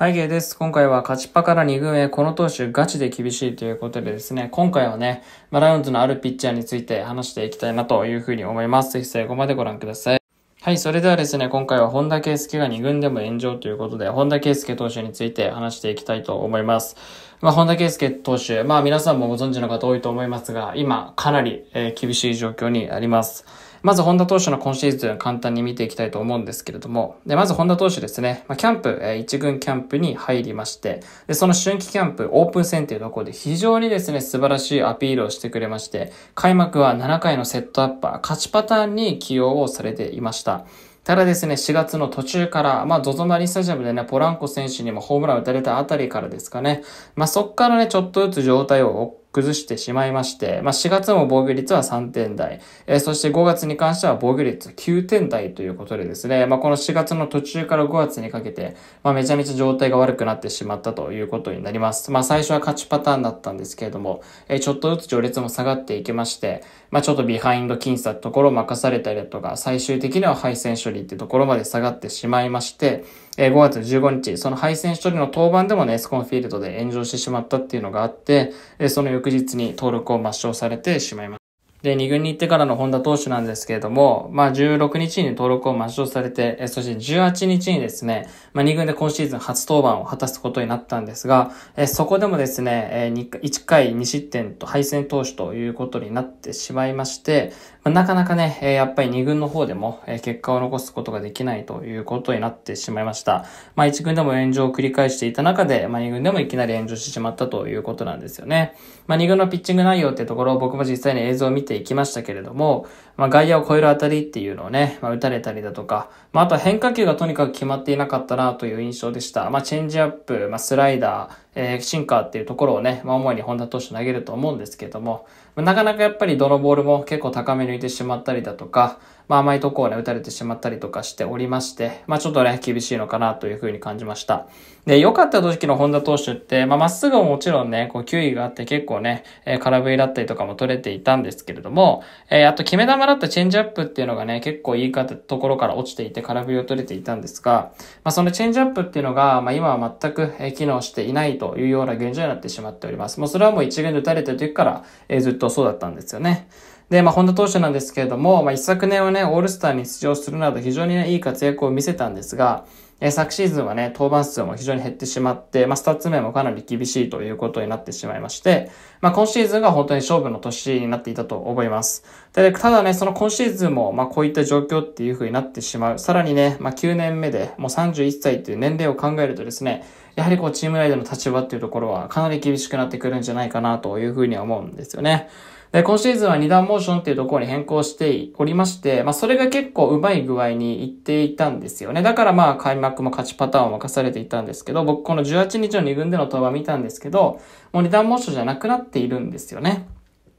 はい、ゲイです。今回は勝ちっぱから2軍へこの投手ガチで厳しいということでですね、今回はね、まあ、ラウンズのあるピッチャーについて話していきたいなというふうに思います。ぜひ最後までご覧ください。はい、それではですね、今回は本田圭佑が2軍でも炎上ということで、本田圭佑投手について話していきたいと思います。まあ、本田圭佑投手、まあ皆さんもご存知の方多いと思いますが、今かなり、えー、厳しい状況にあります。まず、本田投手の今シーズン簡単に見ていきたいと思うんですけれども、でまず、本田投手ですね、まキャンプ、え1軍キャンプに入りまして、でその春季キャンプ、オープン戦というところで非常にですね、素晴らしいアピールをしてくれまして、開幕は7回のセットアッパー、勝ちパターンに起用をされていました。ただですね、4月の途中から、まあ、z ゾマリスタジアムでね、ポランコ選手にもホームラン打たれたあたりからですかね、まあ、そっからね、ちょっとずつ状態を崩してしまいまして、まあ、4月も防御率は3点台、えー、そして5月に関しては防御率9点台ということでですね、まあ、この4月の途中から5月にかけて、まあ、めちゃめちゃ状態が悪くなってしまったということになります。まあ、最初は勝ちパターンだったんですけれども、えー、ちょっとずつ序列も下がっていきまして、まあ、ちょっとビハインド僅差ところを任されたりだとか、最終的には敗戦処理ってところまで下がってしまいまして、5月15日、その敗戦処理の登板でもね、エスコンフィールドで炎上してしまったっていうのがあって、その翌日に登録を抹消されてしまいます。で、2軍に行ってからの本田投手なんですけれども、まあ16日に登録を抹消されて、そして18日にですね、まあ2軍で今シーズン初登板を果たすことになったんですが、そこでもですね、1回2失点と敗戦投手ということになってしまいまして、まあ、なかなかね、やっぱり2軍の方でも結果を残すことができないということになってしまいました。まあ1軍でも炎上を繰り返していた中で、まあ2軍でもいきなり炎上してしまったということなんですよね。まあ2軍のピッチング内容ってところを僕も実際に映像を見てていきましたけれども、まあ、外野を超える当たりっていうのをね、まあ、打たれたりだとか、まあ、あとは変化球がとにかく決まっていなかったなという印象でした。まあ、チェンジアップ、まあ、スライダー、えー、シンカーっていうところをね、まあ、主に本田投手投げると思うんですけども、まあ、なかなかやっぱりどのボールも結構高め抜いてしまったりだとか、まあ、甘いとこをね、打たれてしまったりとかしておりまして、まあ、ちょっとね、厳しいのかなというふうに感じました。で、良かった時期の本田投手って、まあ、っすぐももちろんね、こう、球威があって結構ね、えー、空振りだったりとかも取れていたんですけれども、えー、あと決め球だったチェンジアップっていうのがね、結構いいかところから落ちていて空振りを取れていたんですが、まあ、そのチェンジアップっていうのが、まあ、今は全く、え機能していないというような現状になってしまっております。もうそれはもう一元で打たれてる時から、えー、ずっとそうだったんですよね。で、まあ、本田投手なんですけれども、まあ、一昨年はね、オールスターに出場するなど非常にね、いい活躍を見せたんですが、え昨シーズンはね、登板数も非常に減ってしまって、まあ、スタッツ面もかなり厳しいということになってしまいまして、まあ、今シーズンが本当に勝負の年になっていたと思います。で、ただね、その今シーズンも、まあ、こういった状況っていう風になってしまう。さらにね、まあ、9年目で、もう31歳という年齢を考えるとですね、やはりこう、チーム内での立場っていうところはかなり厳しくなってくるんじゃないかなという風には思うんですよね。で、今シーズンは2段モーションっていうところに変更しておりまして、まあそれが結構うまい具合にいっていたんですよね。だからまあ開幕も勝ちパターンを任されていたんですけど、僕この18日の2軍での登板見たんですけど、もう2段モーションじゃなくなっているんですよね。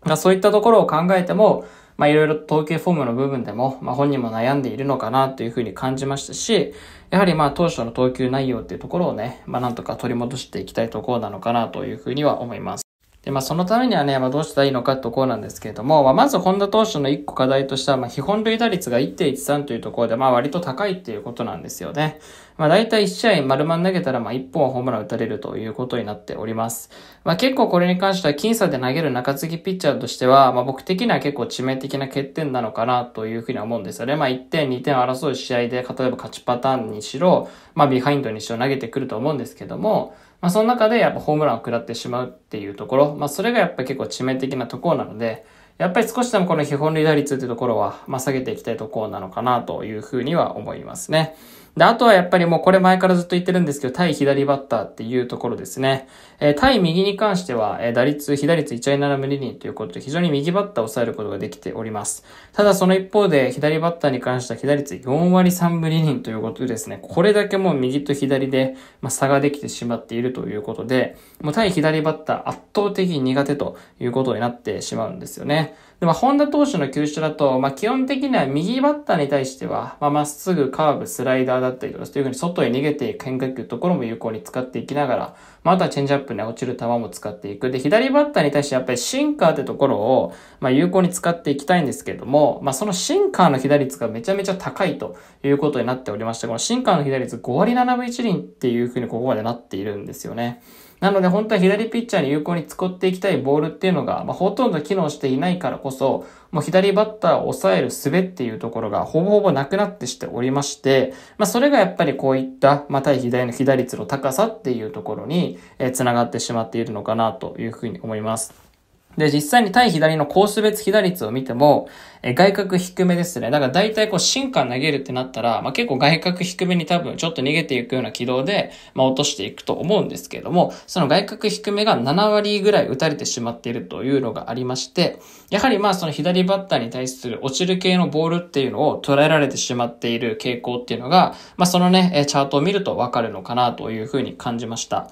まあ、そういったところを考えても、まあいろいろ統計フォームの部分でも、まあ本人も悩んでいるのかなというふうに感じましたし、やはりまあ当初の投球内容っていうところをね、まあなんとか取り戻していきたいところなのかなというふうには思います。で、まあ、そのためにはね、まあ、どうしたらいいのかとこうなんですけれども、まあ、まず、本田投手の1個課題としては、まあ、基本塁打率が1.13というところで、まあ、割と高いっていうことなんですよね。まあ、大体1試合丸々投げたら、まあ、1本はホームラン打たれるということになっております。まあ、結構これに関しては、僅差で投げる中継ぎピッチャーとしては、まあ、僕的には結構致命的な欠点なのかなというふうに思うんですよね。まあ、1点、2点を争う試合で、例えば勝ちパターンにしろ、まあ、ビハインドにしろ投げてくると思うんですけども、まあ、その中でやっぱホームランを食らってしまうっていうところ、まあ、それがやっぱ結構致命的なところなので、やっぱり少しでもこの基本塁打率っていうところは、まあ、下げていきたいところなのかなというふうには思いますね。で、あとはやっぱりもうこれ前からずっと言ってるんですけど、対左バッターっていうところですね。えー、対右に関しては、えー、打率、左率1割7分2厘ということで、非常に右バッターを抑えることができております。ただその一方で、左バッターに関しては、左率4割3分2厘ということですね、これだけもう右と左で、まあ、差ができてしまっているということで、もう対左バッター圧倒的に苦手ということになってしまうんですよね。で、まあ、本田投手の球種だと、まあ、基本的には右バッターに対しては、まあ、まっすぐ、カーブ、スライダーだったりとか、そういうふうに外へ逃げていく変化球ところも有効に使っていきながら、まあ、あとはチェンジアップに落ちる球も使っていく。で、左バッターに対してやっぱりシンカーってところを、まあ、有効に使っていきたいんですけれども、まあ、そのシンカーの左率がめちゃめちゃ高いということになっておりまして、このシンカーの左率5割7分1厘っていうふうにここまでなっているんですよね。なので本当は左ピッチャーに有効に使っていきたいボールっていうのが、まあ、ほとんど機能していないからこそ、もう左バッターを抑える術っていうところがほぼほぼなくなってしておりまして、まあ、それがやっぱりこういった、まあ、対左の被打率の高さっていうところに、えー、繋がってしまっているのかなというふうに思います。で、実際に対左のコース別被率を見ても、え外角低めですね。だから大体こう、進化投げるってなったら、まあ、結構外角低めに多分ちょっと逃げていくような軌道で、まあ、落としていくと思うんですけれども、その外角低めが7割ぐらい打たれてしまっているというのがありまして、やはりまあその左バッターに対する落ちる系のボールっていうのを捉えられてしまっている傾向っていうのが、まあ、そのね、え、チャートを見るとわかるのかなというふうに感じました。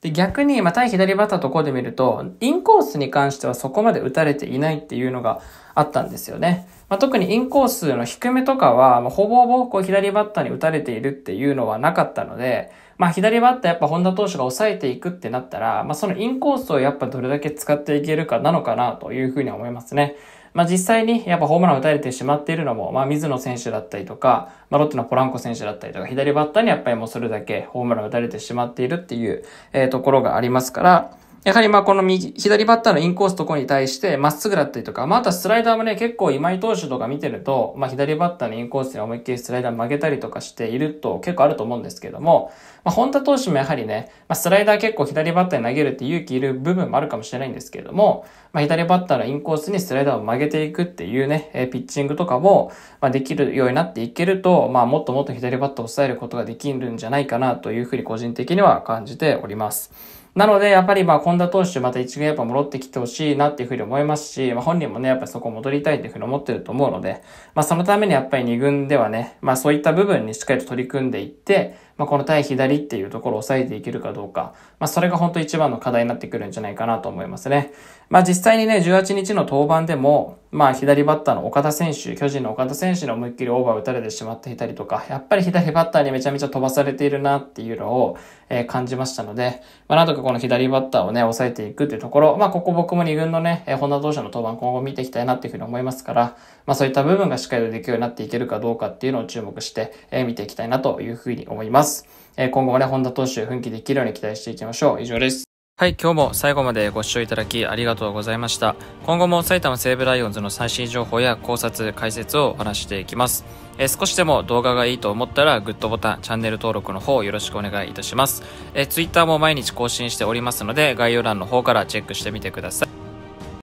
で、逆に、まあ、対左バッターとこうで見ると、インコースに関してはそこまで打たれていないっていうのがあったんですよね。まあ、特にインコースの低めとかは、まあ、ほぼほぼこう左バッターに打たれているっていうのはなかったので、まあ、左バッターやっぱ本田投手が抑えていくってなったら、まあ、そのインコースをやっぱどれだけ使っていけるかなのかなというふうに思いますね。まあ、実際にやっぱホームラン打たれてしまっているのも、まあ、水野選手だったりとか、まあ、ロッテのポランコ選手だったりとか、左バッターにやっぱりもうそれだけホームラン打たれてしまっているっていう、えー、ところがありますから、やはりまあこの右、左バッターのインコースとこに対してまっすぐだったりとか、またあとスライダーもね結構今井投手とか見てると、まあ左バッターのインコースに思いっきりスライダー曲げたりとかしていると結構あると思うんですけども、まあ本田投手もやはりね、まあスライダー結構左バッターに投げるって勇気いる部分もあるかもしれないんですけれども、まあ左バッターのインコースにスライダーを曲げていくっていうね、ピッチングとかも、まあできるようになっていけると、まあもっともっと左バッターを抑えることができるんじゃないかなというふうに個人的には感じております。なので、やっぱりまあ、近田投手、また一軍やっぱ戻ってきてほしいなっていうふうに思いますし、まあ本人もね、やっぱそこ戻りたいっていうふうに思ってると思うので、まあそのためにやっぱり二軍ではね、まあそういった部分にしっかりと取り組んでいって、まあこの対左っていうところを抑えていけるかどうか、まあそれが本当一番の課題になってくるんじゃないかなと思いますね。まあ実際にね、18日の登板でも、まあ、左バッターの岡田選手、巨人の岡田選手の思いっきりオーバー打たれてしまっていたりとか、やっぱり左バッターにめちゃめちゃ飛ばされているなっていうのを、えー、感じましたので、まあ、なんとかこの左バッターをね、抑えていくっていうところ、まあ、ここ僕も2軍のね、えー、本田投手の登板今後見ていきたいなっていうふうに思いますから、まあ、そういった部分がしっかりとできるようになっていけるかどうかっていうのを注目して、えー、見ていきたいなというふうに思います。えー、今後もね、本田投手奮起できるように期待していきましょう。以上です。はい、今日も最後までご視聴いただきありがとうございました。今後も埼玉西武ライオンズの最新情報や考察、解説をお話していきます。え少しでも動画がいいと思ったら、グッドボタン、チャンネル登録の方よろしくお願いいたします。え Twitter も毎日更新しておりますので、概要欄の方からチェックしてみてください。